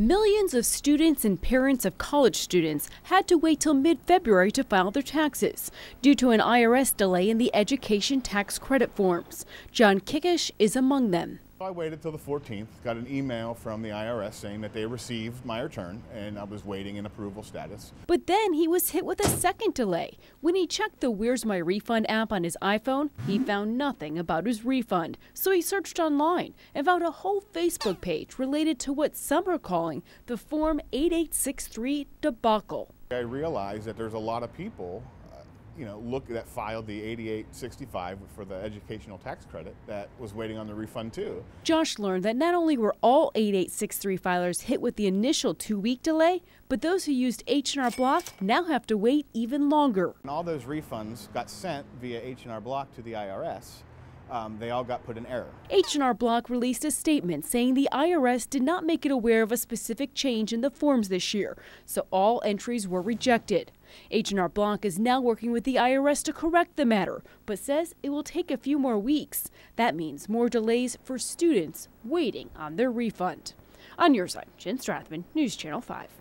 Millions of students and parents of college students had to wait till mid-February to file their taxes due to an IRS delay in the education tax credit forms. John Kickish is among them. I waited till the 14th, got an email from the IRS saying that they received my return and I was waiting in approval status. But then he was hit with a second delay. When he checked the Where's My Refund app on his iPhone, he found nothing about his refund. So he searched online and found a whole Facebook page related to what some are calling the Form 8863 debacle. I realized that there's a lot of people you know, look that filed the 8865 for the educational tax credit that was waiting on the refund too. Josh learned that not only were all 8863 filers hit with the initial two-week delay, but those who used H&R Block now have to wait even longer. And all those refunds got sent via H&R Block to the IRS um, they all got put in error. H&R Block released a statement saying the IRS did not make it aware of a specific change in the forms this year, so all entries were rejected. H&R Block is now working with the IRS to correct the matter, but says it will take a few more weeks. That means more delays for students waiting on their refund. On your side, Jen Strathman, News Channel 5.